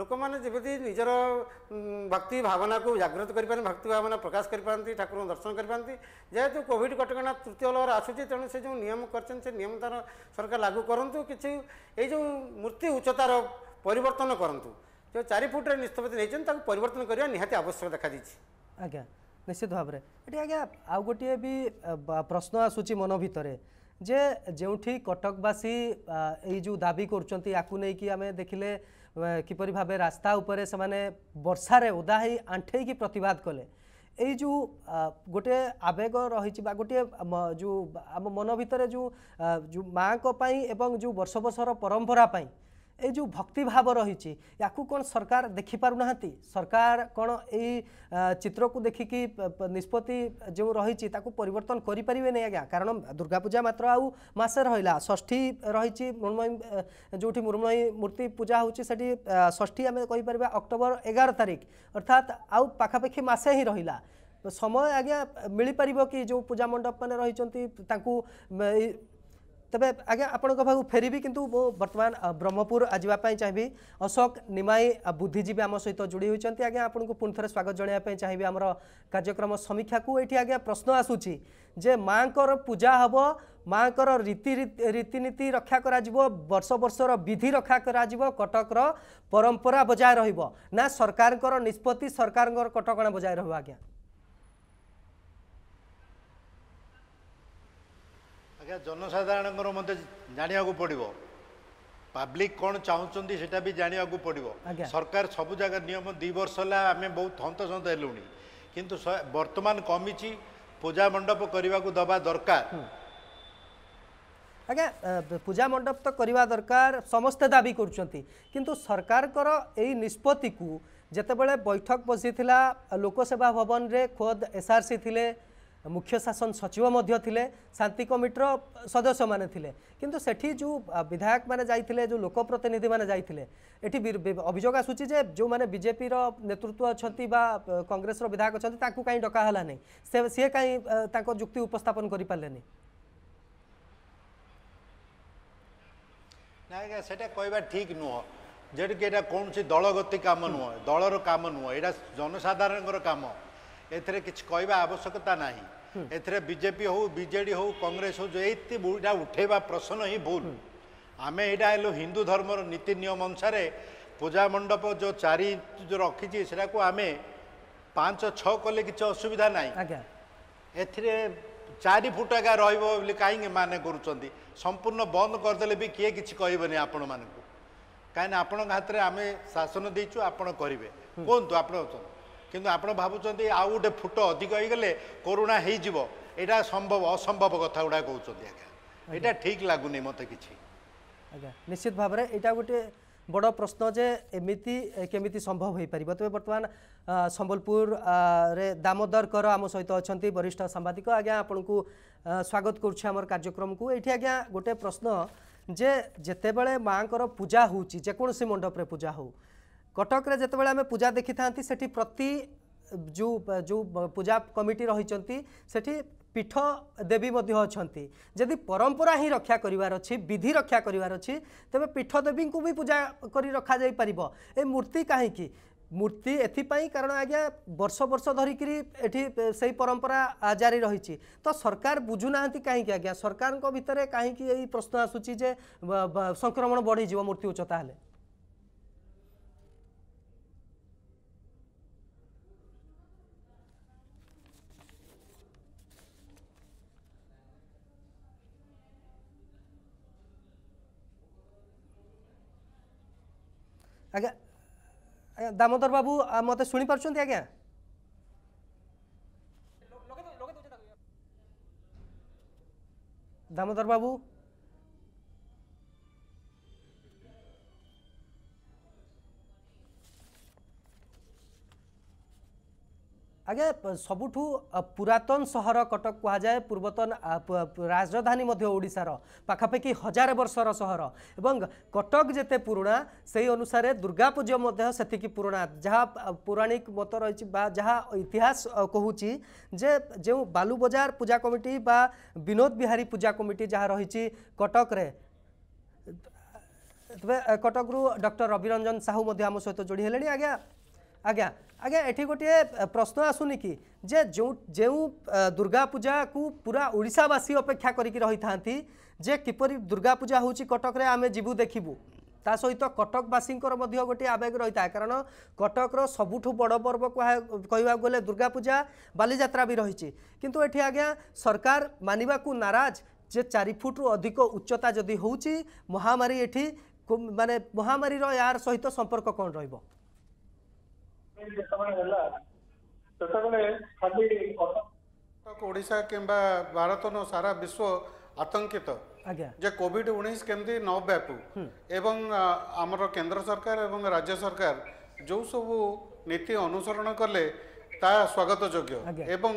ଲୋକମାନେ ଯେମିତି ନିଜର ଭକ୍ତି ଭାବନାକୁ ଜାଗ୍ରତ କରିପାରନ୍ତି ଭକ୍ତି ଭାବନା ପ୍ରକାଶ କରିପାରନ୍ତି ଠାକୁରଙ୍କୁ ଦର୍ଶନ କରିପାରନ୍ତି ଯେହେତୁ କୋଭିଡ଼ କଟକଣା ତୃତୀୟ ଲହର ଆସୁଛି ତେଣୁ ସେ ଯେଉଁ ନିୟମ କରିଛନ୍ତି ସେ ନିୟମ ତା'ର ସରକାର ଲାଗୁ କରନ୍ତୁ କିଛି ଏଇ ଯେଉଁ ମୂର୍ତ୍ତି ଉଚ୍ଚତାର ପରିବର୍ତ୍ତନ କରନ୍ତୁ ଯେଉଁ ଚାରି ଫୁଟରେ ନିଷ୍ପତ୍ତି ନେଇଛନ୍ତି ତାକୁ ପରିବର୍ତ୍ତନ କରିବା ନିହାତି ଆବଶ୍ୟକ ଦେଖାଦେଇଛି ଆଜ୍ଞା ନିଶ୍ଚିତ ଭାବରେ ଏଠି ଆଜ୍ଞା ଆଉ ଗୋଟିଏ ବି ପ୍ରଶ୍ନ ଆସୁଛି ମନ ଭିତରେ ଯେ ଯେଉଁଠି କଟକବାସୀ ଏଇ ଯେଉଁ ଦାବି କରୁଛନ୍ତି ୟାକୁ ନେଇକି ଆମେ ଦେଖିଲେ କିପରି ଭାବେ ରାସ୍ତା ଉପରେ ସେମାନେ ବର୍ଷାରେ ଓଦା ହେଇ ଆଣ୍ଠେଇକି ପ୍ରତିବାଦ କଲେ ଏଇ ଯେଉଁ ଗୋଟିଏ ଆବେଗ ରହିଛି ବା ଗୋଟିଏ ଯେଉଁ ଆମ ମନ ଭିତରେ ଯେଉଁ ଯେଉଁ ମାଆଙ୍କ ପାଇଁ ଏବଂ ଯେଉଁ ବର୍ଷ ବର୍ଷର ପରମ୍ପରା ପାଇଁ ये जो भक्ति भाव रही कौन सरकार देखिपु ना सरकार कौन य चित्र को देखिकी निष्पत्ति जो रही परिवर्तन करें आज्ञा कारण दुर्गा पूजा मात्र आउ मसे रहा षी रही मृणमयी जो मृणमयी मूर्ति पूजा होती षठी आम कही पार अक्टोबर एगार तारीख अर्थात आउ पखापाखि मसे ही रहा समय आज्ञा मिल पार कि जो पूजा मंडप मैंने रही ତେବେ ଆଜ୍ଞା ଆପଣଙ୍କ ପାଖକୁ ଫେରିବି କିନ୍ତୁ ମୁଁ ବର୍ତ୍ତମାନ ବ୍ରହ୍ମପୁର ଯିବା ପାଇଁ ଚାହିଁବି ଅଶୋକ ନିମାଇ ବୁଦ୍ଧିଜୀବୀ ଆମ ସହିତ ଯୋଡ଼ି ହୋଇଛନ୍ତି ଆଜ୍ଞା ଆପଣଙ୍କୁ ପୁଣି ଥରେ ସ୍ୱାଗତ ଜଣାଇବା ପାଇଁ ଚାହିଁବି ଆମର କାର୍ଯ୍ୟକ୍ରମ ସମୀକ୍ଷାକୁ ଏଠି ଆଜ୍ଞା ପ୍ରଶ୍ନ ଆସୁଛି ଯେ ମାଙ୍କର ପୂଜା ହେବ ମାଙ୍କର ରୀତି ରୀତିନୀତି ରକ୍ଷା କରାଯିବ ବର୍ଷ ବର୍ଷର ବିଧି ରକ୍ଷା କରାଯିବ କଟକର ପରମ୍ପରା ବଜାୟ ରହିବ ନା ସରକାରଙ୍କର ନିଷ୍ପତ୍ତି ସରକାରଙ୍କର କଟକଣା ବଜାୟ ରହିବ ଆଜ୍ଞା ଆଜ୍ଞା ଜନସାଧାରଣଙ୍କର ମଧ୍ୟ ଜାଣିବାକୁ ପଡ଼ିବ ପାବ୍ଲିକ୍ କ'ଣ ଚାହୁଁଛନ୍ତି ସେଇଟା ବି ଜାଣିବାକୁ ପଡ଼ିବ ସରକାର ସବୁ ଜାଗା ନିୟମ ଦୁଇ ବର୍ଷ ହେଲା ଆମେ ବହୁତ ହନ୍ତସନ୍ତ ହେଲୁଣି କିନ୍ତୁ ବର୍ତ୍ତମାନ କମିଛି ପୂଜା ମଣ୍ଡପ କରିବାକୁ ଦେବା ଦରକାର ଆଜ୍ଞା ପୂଜା ମଣ୍ଡପ ତ କରିବା ଦରକାର ସମସ୍ତେ ଦାବି କରୁଛନ୍ତି କିନ୍ତୁ ସରକାରଙ୍କର ଏଇ ନିଷ୍ପତ୍ତିକୁ ଯେତେବେଳେ ବୈଠକ ବସିଥିଲା ଲୋକସେବା ଭବନରେ ଖୋଦ୍ ଏସ୍ଆର୍ସି ଥିଲେ ମୁଖ୍ୟ ଶାସନ ସଚିବ ମଧ୍ୟ ଥିଲେ ଶାନ୍ତି କମିଟିର ସଦସ୍ୟମାନେ ଥିଲେ କିନ୍ତୁ ସେଠି ଯେଉଁ ବିଧାୟକମାନେ ଯାଇଥିଲେ ଯେଉଁ ଲୋକପ୍ରତିନିଧିମାନେ ଯାଇଥିଲେ ଏଠି ଅଭିଯୋଗ ଆସୁଛି ଯେ ଯେଉଁମାନେ ବିଜେପିର ନେତୃତ୍ୱ ଅଛନ୍ତି ବା କଂଗ୍ରେସର ବିଧାୟକ ଅଛନ୍ତି ତାଙ୍କୁ କାହିଁ ଡକା ହେଲାନି ସେ ସିଏ କାହିଁ ତାଙ୍କ ଯୁକ୍ତି ଉପସ୍ଥାପନ କରିପାରିଲେନି ନାଇଁ ଆଜ୍ଞା ସେଇଟା କହିବା ଠିକ୍ ନୁହଁ ଯେଉଁଠିକି ଏଇଟା କୌଣସି ଦଳଗତି କାମ ନୁହଁ ଦଳର କାମ ନୁହଁ ଏଇଟା ଜନସାଧାରଣଙ୍କର କାମ ଏଥିରେ କିଛି କହିବା ଆବଶ୍ୟକତା ନାହିଁ ଏଥିରେ ବିଜେପି ହଉ ବିଜେଡି ହଉ କଂଗ୍ରେସ ହଉ ଏତେ ଏଇଟା ଉଠେଇବା ପ୍ରଶ୍ନ ହିଁ ଭୁଲ ଆମେ ଏଇଟା ହେଲୁ ହିନ୍ଦୁ ଧର୍ମର ନୀତି ନିୟମ ଅନୁସାରେ ପୂଜା ମଣ୍ଡପ ଯେଉଁ ଚାରି ଯେଉଁ ରଖିଛି ସେଇଟାକୁ ଆମେ ପାଞ୍ଚ ଛଅ କଲେ କିଛି ଅସୁବିଧା ନାହିଁ ଏଥିରେ ଚାରି ଫୁଟ ଆଜ୍ଞା ରହିବ ବୋଲି କାହିଁକି ମାନେ କରୁଛନ୍ତି ସମ୍ପୂର୍ଣ୍ଣ ବନ୍ଦ କରିଦେଲେ ବି କିଏ କିଛି କହିବନି ଆପଣମାନଙ୍କୁ କାହିଁକିନା ଆପଣଙ୍କ ହାତରେ ଆମେ ଶାସନ ଦେଇଛୁ ଆପଣ କରିବେ କୁହନ୍ତୁ ଆପଣ ଅଛନ୍ତି କିନ୍ତୁ ଆପଣ ଭାବୁଛନ୍ତି ଆଉ ଗୋଟେ ଫୁଟ ଅଧିକ ହେଇଗଲେ କରୋନା ହେଇଯିବ ଏଇଟା ସମ୍ଭବ ଅସମ୍ଭବ କଥା ଗୁଡ଼ାକ କହୁଛନ୍ତି ଆଜ୍ଞା ଏଇଟା ଠିକ୍ ଲାଗୁନି ମୋତେ କିଛି ଆଜ୍ଞା ନିଶ୍ଚିତ ଭାବରେ ଏଇଟା ଗୋଟେ ବଡ଼ ପ୍ରଶ୍ନ ଯେ ଏମିତି କେମିତି ସମ୍ଭବ ହୋଇପାରିବ ତେବେ ବର୍ତ୍ତମାନ ସମ୍ବଲପୁରରେ ଦାମୋଦର କର ଆମ ସହିତ ଅଛନ୍ତି ବରିଷ୍ଠ ସାମ୍ବାଦିକ ଆଜ୍ଞା ଆପଣଙ୍କୁ ସ୍ୱାଗତ କରୁଛି ଆମର କାର୍ଯ୍ୟକ୍ରମକୁ ଏଇଠି ଆଜ୍ଞା ଗୋଟିଏ ପ୍ରଶ୍ନ ଯେ ଯେତେବେଳେ ମାଆଙ୍କର ପୂଜା ହେଉଛି ଯେକୌଣସି ମଣ୍ଡପରେ ପୂଜା ହେଉ কটকরে যেতবে আমি পূজা দেখি থাকে সেটি প্রতি যে যে পূজা কমিটি রয়েছেন সেটি পীঠ দেবী মধ্য অনেক যদি পরম্পরা হি রক্ষা করবার অধি রক্ষা করবার অবে পীঠ দেবী বি পূজা করে রখা যাই পার এ মূর্তি কী মূর্তি এথিপাই কারণ আজ্ঞা বর্ষ বর্ষ ধরিকি এটি সেই পরম্পরা জারি রয়েছে তো সরকার বুঝু না কী আজ্ঞা সরকার ভিতরে কী এই প্রশ্ন আসুচি যে সংক্রমণ বড়িযোগ মূর্তি উচ্চতা হলে आज्ञा दामोदर बाबू मत शुपार आज्ञा दामोदर बाबू আগে সবুঠু পুরাতন সহর কটক কুহযায়ে পূর্বতন রাজধানী মধ্য ওড়িশার পাখাপাখি হাজার বর্ষর সহর এবং কটক যেতে পুরোনা সেই অনুসারে দুর্গাপুজো মধ্য সেতিকি পুরোনা যা পৌরাণিক মত রয়েছে বা যা ইতিহাস কুচি যে যে বালুবজার পূজা কমিটি বা বিনোদ বিহারী পূজা কমিটি যা রয়েছে কটকরে তবে কটকরু ডক্টর রবিরঞ্জন সাহু মধ্যে আমার সহ যোড়ি হলে আজ্ঞা ଆଜ୍ଞା ଆଜ୍ଞା ଏଠି ଗୋଟିଏ ପ୍ରଶ୍ନ ଆସୁନି କି ଯେ ଯେଉଁ ଯେଉଁ ଦୁର୍ଗା ପୂଜାକୁ ପୁରା ଓଡ଼ିଶାବାସୀ ଅପେକ୍ଷା କରିକି ରହିଥାନ୍ତି ଯେ କିପରି ଦୁର୍ଗା ପୂଜା ହେଉଛି କଟକରେ ଆମେ ଯିବୁ ଦେଖିବୁ ତା ସହିତ କଟକବାସୀଙ୍କର ମଧ୍ୟ ଗୋଟିଏ ଆବେଗ ରହିଥାଏ କାରଣ କଟକର ସବୁଠୁ ବଡ଼ ପର୍ବ କହିବାକୁ ଗଲେ ଦୁର୍ଗା ପୂଜା ବାଲିଯାତ୍ରା ବି ରହିଛି କିନ୍ତୁ ଏଠି ଆଜ୍ଞା ସରକାର ମାନିବାକୁ ନାରାଜ ଯେ ଚାରି ଫୁଟରୁ ଅଧିକ ଉଚ୍ଚତା ଯଦି ହେଉଛି ମହାମାରୀ ଏଠି ମାନେ ମହାମାରୀର ୟାର ସହିତ ସମ୍ପର୍କ କ'ଣ ରହିବ ଓଡ଼ିଶା କିମ୍ବା ଭାରତ ନ ସାରା ବିଶ୍ୱ ଆତଙ୍କିତ ଯେ କୋଭିଡ ଉଣେଇଶ କେମିତି ନ ବ୍ୟାପୁ ଏବଂ ଆମର କେନ୍ଦ୍ର ସରକାର ଏବଂ ରାଜ୍ୟ ସରକାର ଯେଉଁ ସବୁ ନୀତି ଅନୁସରଣ କଲେ ତାହା ସ୍ୱାଗତ ଯୋଗ୍ୟ ଏବଂ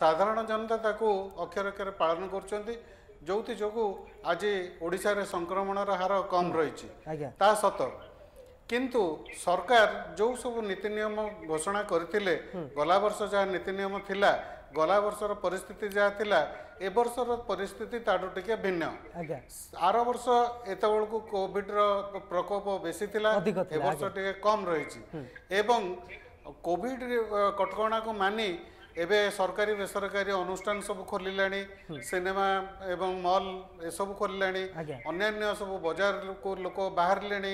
ସାଧାରଣ ଜନତା ତାକୁ ଅକ୍ଷରେ ପାଳନ କରୁଛନ୍ତି ଯେଉଁଥି ଯୋଗୁଁ ଆଜି ଓଡ଼ିଶାରେ ସଂକ୍ରମଣର ହାର କମ୍ ରହିଛି ତାହା ସତ କିନ୍ତୁ ସରକାର ଯେଉଁ ସବୁ ନୀତି ନିୟମ ଘୋଷଣା କରିଥିଲେ ଗଲା ବର୍ଷ ଯାହା ନୀତି ନିୟମ ଥିଲା ଗଲା ବର୍ଷର ପରିସ୍ଥିତି ଯାହା ଥିଲା ଏ ବର୍ଷର ପରିସ୍ଥିତି ତାଠୁ ଟିକେ ଭିନ୍ନ ଆର ବର୍ଷ ଏତେବେଳକୁ କୋଭିଡର ପ୍ରକୋପ ବେଶୀ ଥିଲା ଏ ବର୍ଷ ଟିକେ କମ୍ ରହିଛି ଏବଂ କୋଭିଡ କଟକଣାକୁ ମାନି ଏବେ ସରକାରୀ ବେସରକାରୀ ଅନୁଷ୍ଠାନ ସବୁ ଖୋଲିଲାଣି ସିନେମା ଏବଂ ମଲ୍ ଏସବୁ ଖୋଲିଲାଣି ଅନ୍ୟାନ୍ୟ ସବୁ ବଜାରକୁ ଲୋକ ବାହାରିଲେଣି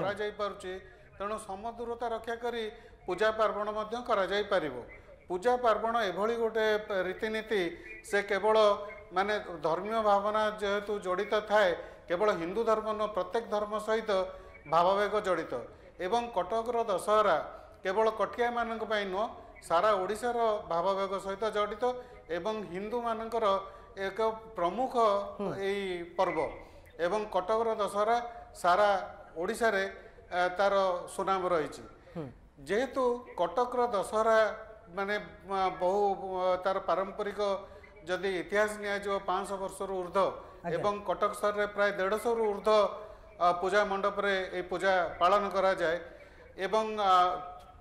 କରାଯାଇପାରୁଛି ତେଣୁ ସମଦୂରତା ରକ୍ଷା କରି ପୂଜା ପାର୍ବଣ ମଧ୍ୟ କରାଯାଇପାରିବ ପୂଜା ପାର୍ବଣ ଏଭଳି ଗୋଟେ ରୀତିନୀତି ସେ କେବଳ ମାନେ ଧର୍ମୀୟ ଭାବନା ଯେହେତୁ ଜଡ଼ିତ ଥାଏ କେବଳ ହିନ୍ଦୁ ଧର୍ମ ନୁହଁ ପ୍ରତ୍ୟେକ ଧର୍ମ ସହିତ ଭାବବେଗ ଜଡ଼ିତ ଏବଂ କଟକର ଦଶହରା କେବଳ କଟିଆମାନଙ୍କ ପାଇଁ ନୁହଁ ସାରା ଓଡ଼ିଶାର ଭାବବେଗ ସହିତ ଜଡ଼ିତ ଏବଂ ହିନ୍ଦୁମାନଙ୍କର ଏକ ପ୍ରମୁଖ ଏଇ ପର୍ବ ଏବଂ କଟକର ଦଶହରା ସାରା ଓଡ଼ିଶାରେ ତାର ସୁନାମ ରହିଛି ଯେହେତୁ କଟକର ଦଶହରା ମାନେ ବହୁ ତାର ପାରମ୍ପରିକ ଯଦି ଇତିହାସ ନିଆଯିବ ପାଞ୍ଚଶହ ବର୍ଷରୁ ଉର୍ଦ୍ଧ୍ୱ ଏବଂ କଟକ ସହରରେ ପ୍ରାୟ ଦେଢ଼ଶହରୁ ଉର୍ଦ୍ଧ୍ୱ ପୂଜା ମଣ୍ଡପରେ ଏଇ ପୂଜା ପାଳନ କରାଯାଏ ଏବଂ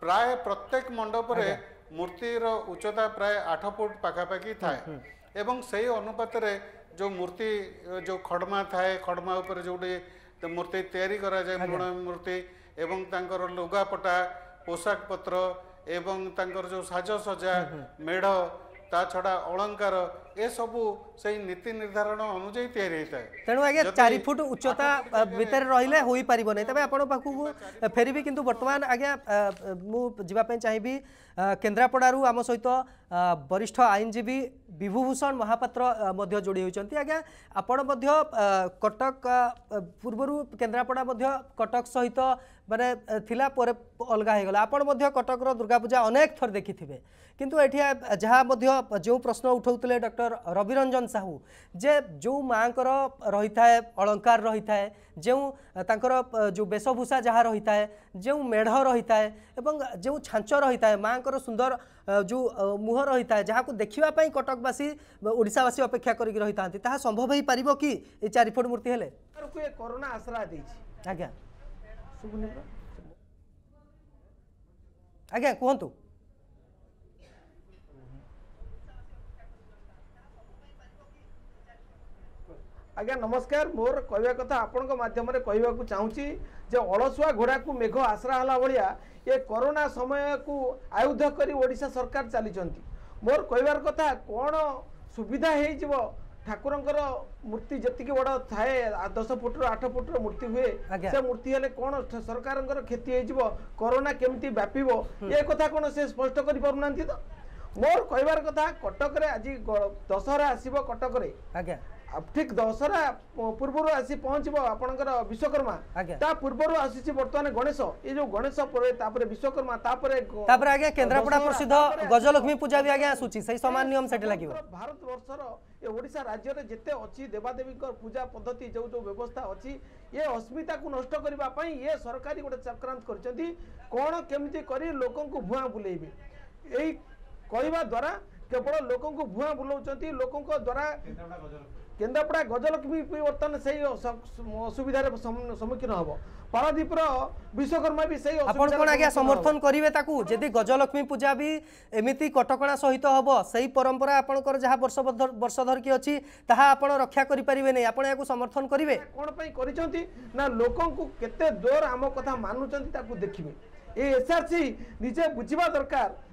ପ୍ରାୟ ପ୍ରତ୍ୟେକ ମଣ୍ଡପରେ ମୂର୍ତ୍ତିର ଉଚ୍ଚତା ପ୍ରାୟ ଆଠ ଫୁଟ ପାଖାପାଖି ଥାଏ ଏବଂ ସେଇ ଅନୁପାତରେ ଯେଉଁ ମୂର୍ତ୍ତି ଯେଉଁ ଖଡ଼ମା ଥାଏ ଖଡ଼ମା ଉପରେ ଯେଉଁଠି ମୂର୍ତ୍ତି ତିଆରି କରାଯାଏ ମୃଣ ମୂର୍ତ୍ତି ଏବଂ ତାଙ୍କର ଲୁଗାପଟା ପୋଷାକ ପତ୍ର ଏବଂ ତାଙ୍କର ଯେଉଁ ସାଜସଜା ମେଢ଼ ତା ଛଡ଼ା ଅଳଙ୍କାର এসবু সেই নীতি নির্ধারণ অনুযায়ী তৈরি হয়ে তেমন আজ্ঞা চারি ফুট উচ্চতা ভিতরে রহলে হয়ে পাব না তবে আপনার পাখক ফেরবি কিন্তু বর্তমান আজ্ঞা মু যা চাহিবি কেন্দ্রাপড়ার আম সহিত বরিষ্ঠ আইনজীবী বিভূভূষণ মহাপাত্র মধ্য যোড়ি হয়েছেন আজ্ঞা আপনার মধ্য কটক পূর্বর কেন্দ্রাপড়া মধ্য কটক সহিত মানে ଥିଲା ପରେ ଅଲଗା ହେଇଗଲା ଆପଣ ମଧ୍ୟ କଟକର ଦୁର୍ଗାପୂଜା ଅନେକ ଥର ଦେଖିଥିବେ କିନ୍ତୁ ଏଠି ଯାହା ମଧ୍ୟ ଯେଉଁ ପ୍ରଶ୍ନ ଉଠାଉଥିଲେ ଡକ୍ଟର डॉक्टर रविरंजन साहू जे जो माँ को रही था अलंकार रही था जो जो वेशभूषा जहाँ रही था जो मेढ़ रही था जो छाँच रही था माँ सुंदर जो मुह रही था जहाँ को देखापी कटकवासी ओडावासी अपेक्षा कर रही था ता संभव हो पार कि चारि फुट मूर्ति हेले करोना आश्रा आज्ञा आज्ञा कहतु ଆଜ୍ଞା ନମସ୍କାର ମୋର କହିବା କଥା ଆପଣଙ୍କ ମାଧ୍ୟମରେ କହିବାକୁ ଚାହୁଁଛି ଯେ ଅଳସୁଆ ଘୋଡ଼ାକୁ ମେଘ ଆଶ୍ରା ହେଲା ଭଳିଆ ଏ କରୋନା ସମୟକୁ ଆୟୁଧ କରି ଓଡ଼ିଶା ସରକାର ଚାଲିଛନ୍ତି ମୋର କହିବାର କଥା କ'ଣ ସୁବିଧା ହେଇଯିବ ଠାକୁରଙ୍କର ମୂର୍ତ୍ତି ଯେତିକି ବଡ଼ ଥାଏ ଦଶ ଫୁଟ୍ରୁ ଆଠ ଫୁଟ୍ର ମୂର୍ତ୍ତି ହୁଏ ସେ ମୂର୍ତ୍ତି ହେଲେ କ'ଣ ସରକାରଙ୍କର କ୍ଷତି ହେଇଯିବ କରୋନା କେମିତି ବ୍ୟାପିବ ଏ କଥା କ'ଣ ସେ ସ୍ପଷ୍ଟ କରିପାରୁନାହାନ୍ତି ତ ମୋର କହିବାର କଥା କଟକରେ ଆଜି ଦଶହରା ଆସିବ କଟକରେ ଆଜ୍ଞା ঠিক দশহরা পূর্বর আসি পৌঁছব আপনার বিশ্বকর্মা তা পূর্বর আসিছি বর্তমানে গণেশ এই যে গণেশ পরে তারপরে বিশ্বকর্মা তারপরে তারপরে আজ্ঞা কেন্দ্রাপড়া প্রসিদ্ধ গজলক্ষ্মী পূজা বি আজ্ঞা আসুচি সেই সমান নিয়ম সেটি লাগিব ভারত বর্ষর ଏ ଓଡ଼ିଶା ରାଜ୍ୟରେ ଯେତେ ଅଛି ଦେବାଦେବୀଙ୍କ ପୂଜା ପଦ୍ଧତି ଯେଉଁ ଯେଉଁ ବ୍ୟବସ୍ଥା ଅଛି ଏ ଅସ୍ମିତାକୁ ନଷ୍ଟ କରିବା ପାଇଁ ଏ ସରକାରୀ ଗୋଟେ ଚକ୍ରାନ୍ତ କରିଛନ୍ତି କ'ଣ କେମିତି କରି ଲୋକଙ୍କୁ ଭୁଆଁ ବୁଲେଇବେ ଏଇ କହିବା ଦ୍ୱାରା କେବଳ ଲୋକଙ୍କୁ ଭୁଆଁ ବୁଲାଉଛନ୍ତି ଲୋକଙ୍କ ଦ୍ୱାରା କେନ୍ଦ୍ରାପଡ଼ା ଗଜଲକ୍ଷ୍ମୀ ବର୍ତ୍ତମାନ ସେଇ ଅସୁବିଧାରେ ସମ୍ମୁଖୀନ ହେବ ପାରାଦ୍ୱୀପର ବିଶ୍ୱକର୍ମା ବି ସେଇ ଆପଣ କ'ଣ ଆଜ୍ଞା ସମର୍ଥନ କରିବେ ତାକୁ ଯଦି ଗଜଲକ୍ଷ୍ମୀ ପୂଜା ବି ଏମିତି କଟକଣା ସହିତ ହେବ ସେଇ ପରମ୍ପରା ଆପଣଙ୍କର ଯାହା ବର୍ଷ ବର୍ଷ ଧରିକି ଅଛି ତାହା ଆପଣ ରକ୍ଷା କରିପାରିବେ ନାହିଁ ଆପଣ ଏହାକୁ ସମର୍ଥନ କରିବେ କ'ଣ ପାଇଁ କରିଛନ୍ତି ନା ଲୋକଙ୍କୁ କେତେ ଦୋର ଆମ କଥା ମାନୁଛନ୍ତି ତାକୁ ଦେଖିବେ ଏ ଏସ୍ଆର୍ସି ନିଜେ ବୁଝିବା ଦରକାର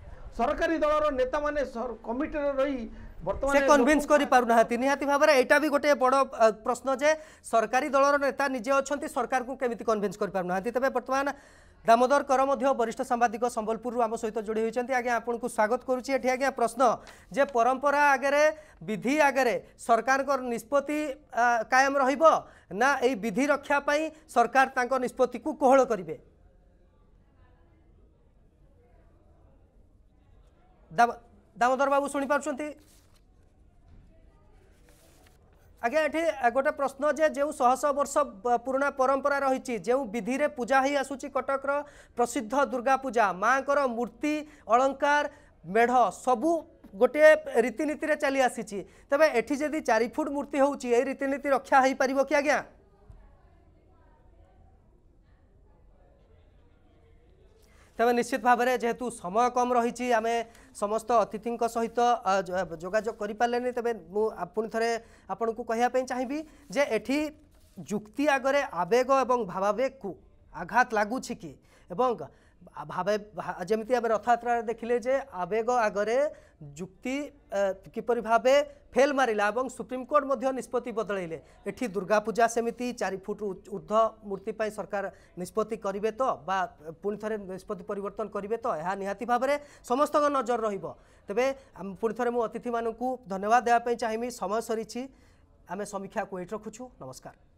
ସରକାରୀ ଦଳର ନେତାମାନେ କମିଟିରେ ରହି ସେ କନଭିନ୍ସ କରିପାରୁନାହାନ୍ତି ନିହାତି ଭାବରେ ଏଇଟା ବି ଗୋଟିଏ ବଡ଼ ପ୍ରଶ୍ନ ଯେ ସରକାରୀ ଦଳର ନେତା ନିଜେ ଅଛନ୍ତି ସରକାରକୁ କେମିତି କନଭିନ୍ସ କରିପାରୁନାହାନ୍ତି ତେବେ ବର୍ତ୍ତମାନ ଦାମୋଦର କର ମଧ୍ୟ ବରିଷ୍ଠ ସାମ୍ବାଦିକ ସମ୍ବଲପୁରରୁ ଆମ ସହିତ ଯୋଡ଼ି ହୋଇଛନ୍ତି ଆଜ୍ଞା ଆପଣଙ୍କୁ ସ୍ୱାଗତ କରୁଛି ଏଠି ଆଜ୍ଞା ପ୍ରଶ୍ନ ଯେ ପରମ୍ପରା ଆଗରେ ବିଧି ଆଗରେ ସରକାରଙ୍କର ନିଷ୍ପତ୍ତି କାୟମ ରହିବ ନା ଏଇ ବିଧି ରକ୍ଷା ପାଇଁ ସରକାର ତାଙ୍କ ନିଷ୍ପତ୍ତିକୁ କୋହଳ କରିବେ দামোদর বাবু শুনেপারুচ্ছেন আজ্ঞা এটি গোটে প্রশ্ন যে যে শহ শহ বর্ষ পুরোনা পরম্পরা রয়েছে যে বিধিরে পূজা হয়ে আসুচি কটকর প্রসিদ্ধ দুর্গা পূজা মাঙ্কর মূর্তি অলঙ্কার মেঢ সবু গোটিয়ে রীতিনীতিরে চালি আসিছি তবে এটি যদি চারি ফুট মূর্তি হচ্ছে এই রীতিনীতি রক্ষা হয়ে পার কি আজ্ঞা ତେବେ ନିଶ୍ଚିତ ଭାବରେ ଯେହେତୁ ସମୟ କମ୍ ରହିଛି ଆମେ ସମସ୍ତ ଅତିଥିଙ୍କ ସହିତ ଯୋଗାଯୋଗ କରିପାରିଲେନି ତେବେ ମୁଁ ପୁଣି ଥରେ ଆପଣଙ୍କୁ କହିବା ପାଇଁ ଚାହିଁବି ଯେ ଏଠି ଯୁକ୍ତି ଆଗରେ ଆବେଗ ଏବଂ ଭାବାବେଗକୁ ଆଘାତ ଲାଗୁଛି କି ଏବଂ ଭାବେ ଯେମିତି ଆମେ ରଥଯାତ୍ରାରେ ଦେଖିଲେ ଯେ ଆବେଗ ଆଗରେ ଯୁକ୍ତି କିପରି ଭାବେ ଫେଲ୍ ମାରିଲା ଏବଂ ସୁପ୍ରିମକୋର୍ଟ ମଧ୍ୟ ନିଷ୍ପତ୍ତି ବଦଳେଇଲେ ଏଠି ଦୁର୍ଗାପୂଜା ସେମିତି ଚାରି ଫୁଟ ଉର୍ଦ୍ଧ୍ୱ ମୂର୍ତ୍ତି ପାଇଁ ସରକାର ନିଷ୍ପତ୍ତି କରିବେ ତ ବା ପୁଣି ଥରେ ନିଷ୍ପତ୍ତି ପରିବର୍ତ୍ତନ କରିବେ ତ ଏହା ନିହାତି ଭାବରେ ସମସ୍ତଙ୍କ ନଜର ରହିବ ତେବେ ପୁଣି ଥରେ ମୁଁ ଅତିଥିମାନଙ୍କୁ ଧନ୍ୟବାଦ ଦେବା ପାଇଁ ଚାହିଁବି ସମୟ ସରିଛି ଆମେ ସମୀକ୍ଷାକୁ ଏଇଠି ରଖୁଛୁ ନମସ୍କାର